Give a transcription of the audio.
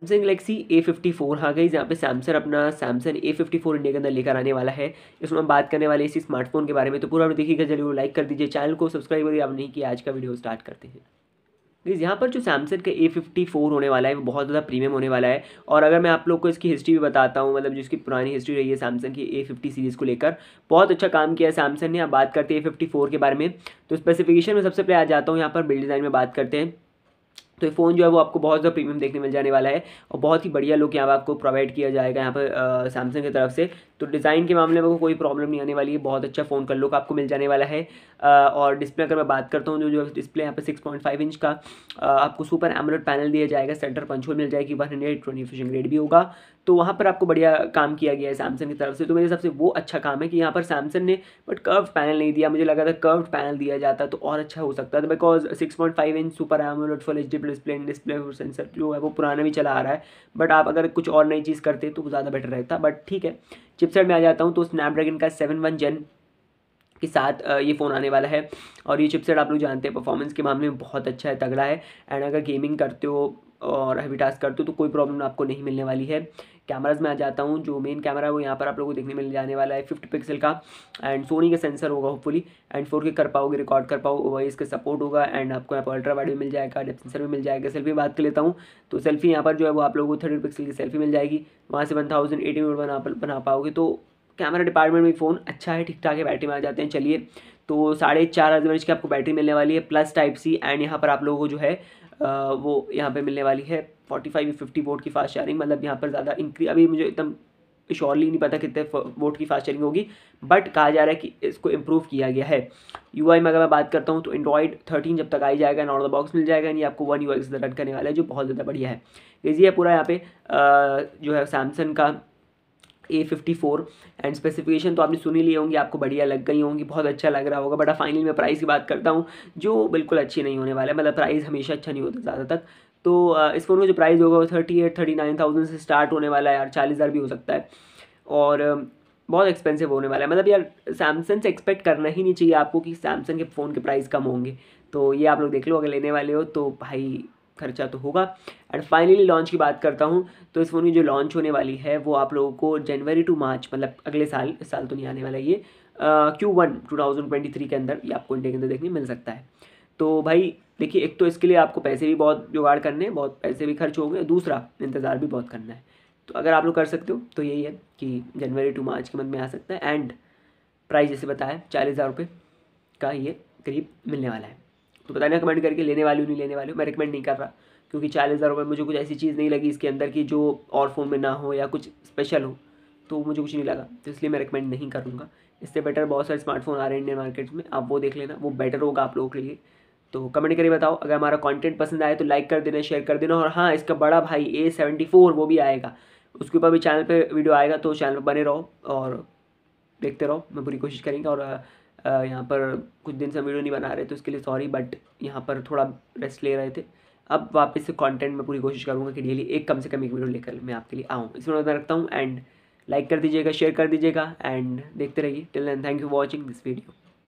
Samsung Galaxy A fifty four हाँ गई जहाँ पे सैमसंग अपना Samsung A fifty four India के अंदर लेकर आने वाला है इसमें हम बात करने वाले इसी स्मार्टफोन के बारे में तो पूरा वीडियो देखिएगा जरूर लाइक कर दीजिए चैनल को सब्सक्राइब करिए आप नहीं किया आज का वीडियो स्टार्ट करते हैं प्लीज़ यहाँ पर जो सैमसंग का ए फिफ्टी फोर होने वाला है वो बहुत ज़्यादा प्रीमियम होने वाला है और अगर मैं आप लोग को इसकी हिस्ट्री भी बताता हूँ मतलब जिसकी पुरानी हिस्ट्री रही है सैमसंग की ए फिफ्टी सीरीज़ को लेकर बहुत अच्छा काम किया है सैमसंग ने आप बात करते हैं ए फिफ्टी फोर के बारे में तो स्पेसिफिकेशन में सबसे पहले आ जाता हूँ यहाँ पर बिल्ड डिज़ाइन में बात करते हैं तो ये फ़ोन जो है वो आपको बहुत ज़्यादा प्रीमियम देखने मिल जाने वाला है और बहुत ही बढ़िया लुक यहाँ पर आपको प्रोवाइड किया जाएगा यहाँ पर सैमसंग की तरफ से तो डिज़ाइन के मामले में कोई प्रॉब्लम नहीं आने वाली है बहुत अच्छा फ़ोन का लुक आपको मिल जाने वाला है आ, और डिस्प्ले अगर मैं बात करता हूँ जो जो डिस्प्ले यहाँ पर सिक्स पॉइंट फाइव इंच का आ, आपको सुपर एमरोड पैनल दिया जाएगा सेंटर पंचोल मिल जाएगी वन हंड्रेड ट्वेंटी रेट भी होगा तो वहाँ पर आपको बढ़िया काम किया गया है सैमसंग की तरफ से तो मेरे हिसाब से वो अच्छा काम है कि यहाँ पर सैमसंग ने बट कर्व पैनल नहीं दिया मुझे लगा था कर्व पैनल दिया जाता तो और अच्छा हो सकता था because six point five inch super AMOLED full H D display in display sensor जो है वो पुराना भी चला आ रहा है बट आप अगर कुछ और नई चीज़ करते तो ज़्यादा बेटर रहता बट ठीक है चिपसेट में आ जाता हूँ तो स्नैपड्रैगन का सेवन वन जेन के साथ ये फ़ोन आने वाला है और ये चिपसेट आप लोग जानते हैं परफॉर्मेंस के मामले में बहुत अच्छा है तगड़ा है एंड अगर गेमिंग करते हो और हैवी टास्क करते हो तो कोई प्रॉब्लम आपको नहीं मिलने वाली है कैमराज में आ जाता हूँ जो मेन कैमरा है वो यहाँ पर आप लोगों को देखने मिल जाने वाला है फिफ्टी पिक्सल का एंड सोनी का सेंसर होगा होपफुली एंड फोर के कर पाओगे रिकॉर्ड कर पाओ वही का सपोर्ट होगा एंड आपको यहाँ पर अल्ट्रा वाइड भी मिल जाएगा डेप सेंसर भी मिल जाएगा सेल्फी बात कर लेता हूँ तो सेल्फी यहाँ पर जो है वो आप लोगों को थर्टी पिक्सल की सेल्फी मिल जाएगी वहाँ से वन थाउजेंड एटी मिनट बना बना पाओगे तो कैमरा डिपार्टमेंट में फ़ोन अच्छा है ठीक ठाक है बैटरी में आ जाते हैं चलिए तो साढ़े चार हज़ार एच की आपको बैटरी मिलने वाली है प्लस टाइप सी एंड यहाँ पर आप लोगों को जो है वो यहाँ पे मिलने वाली है फोर्टी फाइव फिफ्टी वोट की फास्ट चार्जिंग मतलब यहाँ पर ज़्यादा इंक्री अभी मुझे एकदम श्योरली नहीं पता कितने वोट की फास्ट चार्जिंग होगी बट कहा जा रहा है कि इसको इम्प्रूव किया गया है यू में अगर मैं बात करता हूँ तो एंड्रॉइड थर्टीन जब तक आई जाएगा नॉट द बॉक्स मिल जाएगा यानी आपको वन यू एक्स रन करने वाला है जो बहुत ज़्यादा बढ़िया है ये पूरा यहाँ पे जो है सैमसंग का A fifty four and specification तो आपने सुनी ली होंगी आपको बढ़िया लग गई होंगी बहुत अच्छा लग रहा होगा बट फाइनल मैं प्राइस की बात करता हूँ जो बिल्कुल अच्छी नहीं होने वाला है मतलब प्राइस हमेशा अच्छा नहीं होता ज़्यादा तक तो इस फ़ोन का जो प्राइस होगा वो thirty eight thirty nine thousand से स्टार्ट होने वाला है यार चालीस हज़ार भी हो सकता है और बहुत एक्सपेंसिव होने वाला है मतलब यार सैमसंग से एक्सपेक्ट करना ही नहीं चाहिए आपको कि सैमसंग के फ़ोन के प्राइस कम होंगे तो ये आप लोग देख लो अगर लेने वाले हो तो भाई खर्चा तो होगा एंड फाइनली लॉन्च की बात करता हूँ तो इस फ़ोन की जो लॉन्च होने वाली है वो आप लोगों को जनवरी टू मार्च मतलब अगले साल इस साल तो नहीं आने वाला ये Q one two thousand twenty three के अंदर ये आपको इंडिया के अंदर देखने मिल सकता है तो भाई देखिए एक तो इसके लिए आपको पैसे भी बहुत जुगाड़ करने हैं बहुत पैसे भी खर्च होंगे दूसरा इंतज़ार भी बहुत करना है तो अगर आप लोग कर सकते हो तो यही है कि जनवरी टू मार्च के मंथ में आ सकता है एंड प्राइस जैसे बताया चालीस हज़ार रुपये का ये करीब मिलने वाला है तो बताना कमेंट करके लेने वाली हूँ नहीं लेने वाले मैं रिकमेंड नहीं कर रहा क्योंकि चालीस हज़ार रुपये मुझे कुछ ऐसी चीज़ नहीं लगी इसके अंदर की जो और फ़ोन में ना हो या कुछ स्पेशल हो तो मुझे कुछ नहीं लगा तो इसलिए मैं रिकमेंड नहीं करूँगा इससे बेटर बहुत सारे स्मार्टफोन आ रहे हैं इंडियन मार्केट में आप वो देख लेना वो बेटर होगा आप लोगों के लिए तो कमेंट करके बताओ अगर हमारा कंटेंट पसंद आए तो लाइक कर देना शेयर कर देना और हाँ इसका बड़ा भाई ए सेवेंटी फोर वो भी आएगा उसके ऊपर भी चैनल पे वीडियो आएगा तो चैनल पर बने रहो और देखते रहो मैं पूरी कोशिश करेंगे और यहाँ पर कुछ दिन से वीडियो नहीं बना रहे तो उसके लिए सॉरी बट यहाँ पर थोड़ा रेस्ट ले रहे थे अब वापस से कंटेंट में पूरी कोशिश करूँगा कि डेली एक कम से कम एक वीडियो लेकर मैं आपके लिए आऊँ इसमें मैं रखता हूँ एंड लाइक कर दीजिएगा शेयर कर दीजिएगा एंड देखते रहिए till then thank you watching this video